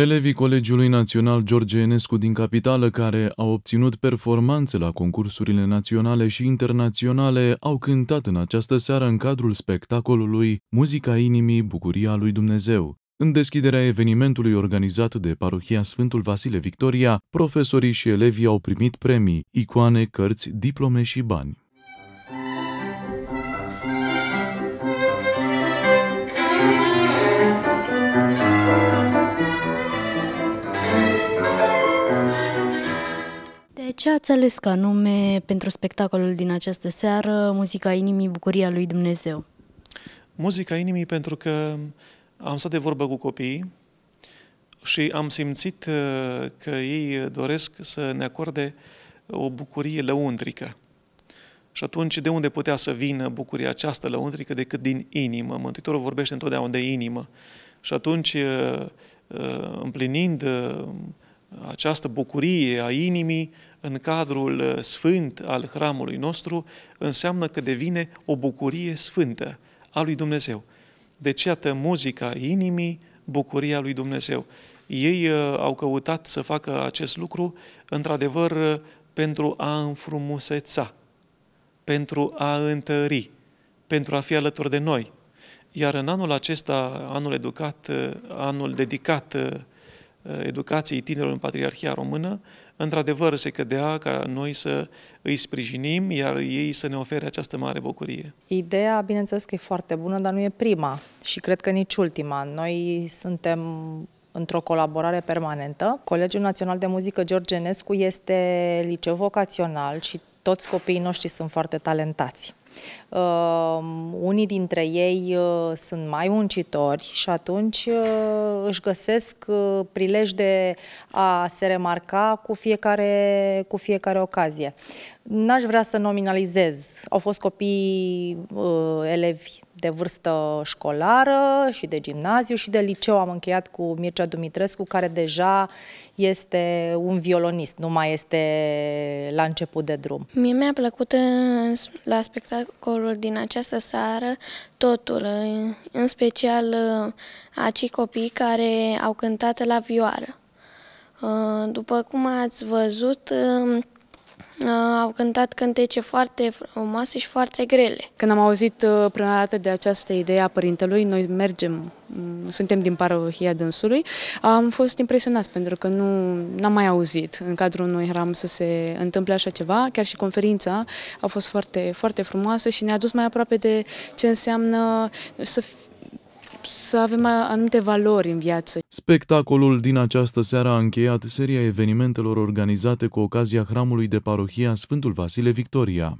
Elevii Colegiului Național George Enescu din Capitală, care au obținut performanțe la concursurile naționale și internaționale, au cântat în această seară în cadrul spectacolului Muzica inimii, bucuria lui Dumnezeu. În deschiderea evenimentului organizat de parohia Sfântul Vasile Victoria, profesorii și elevii au primit premii, icoane, cărți, diplome și bani. Ați ales ca nume pentru spectacolul din această seară Muzica inimii, bucuria lui Dumnezeu. Muzica inimii pentru că am stat de vorbă cu copiii și am simțit uh, că ei doresc să ne acorde o bucurie lăuntrică. Și atunci, de unde putea să vină bucuria aceasta lăuntrică decât din inimă? Mântuitorul vorbește întotdeauna de inimă. Și atunci, uh, uh, împlinind această bucurie a inimii în cadrul uh, sfânt al hramului nostru înseamnă că devine o bucurie sfântă a lui Dumnezeu. Deci, iată, muzica inimii, bucuria lui Dumnezeu. Ei uh, au căutat să facă acest lucru, într-adevăr, uh, pentru a înfrumuseța, pentru a întări, pentru a fi alături de noi. Iar în anul acesta, anul educat, anul dedicat Eh, educației tinerilor în Patriarhia Română, într-adevăr se cădea ca noi să îi sprijinim, iar ei să ne ofere această mare bucurie. Ideea, bineînțeles că e foarte bună, dar nu e prima și cred că nici ultima. Noi suntem într-o colaborare permanentă. Colegiul Național de Muzică George Enescu este liceu vocațional și toți copiii noștri sunt foarte talentați. Uh, unii dintre ei uh, sunt mai muncitori și atunci uh, își găsesc uh, prilej de a se remarca cu fiecare, cu fiecare ocazie. N-aș vrea să nominalizez. Au fost copii, uh, elevi de vârstă școlară și de gimnaziu și de liceu. Am încheiat cu Mircea Dumitrescu, care deja este un violonist, nu mai este la început de drum. Mie mi-a plăcut la spectacol spectacolul din această seară totul, în special uh, acei copii care au cântat la vioară. Uh, după cum ați văzut, um, Uh, au cântat cântece foarte frumoase și foarte grele. Când am auzit uh, prima dată de această idee a părintelui, noi mergem, mm, suntem din parohia dânsului, am fost impresionați pentru că nu n-am mai auzit în cadrul unui ram să se întâmple așa ceva. Chiar și conferința a fost foarte, foarte frumoasă și ne-a dus mai aproape de ce înseamnă să să avem anumite valori în viață. Spectacolul din această seară a încheiat seria evenimentelor organizate cu ocazia hramului de parohia Sfântul Vasile Victoria.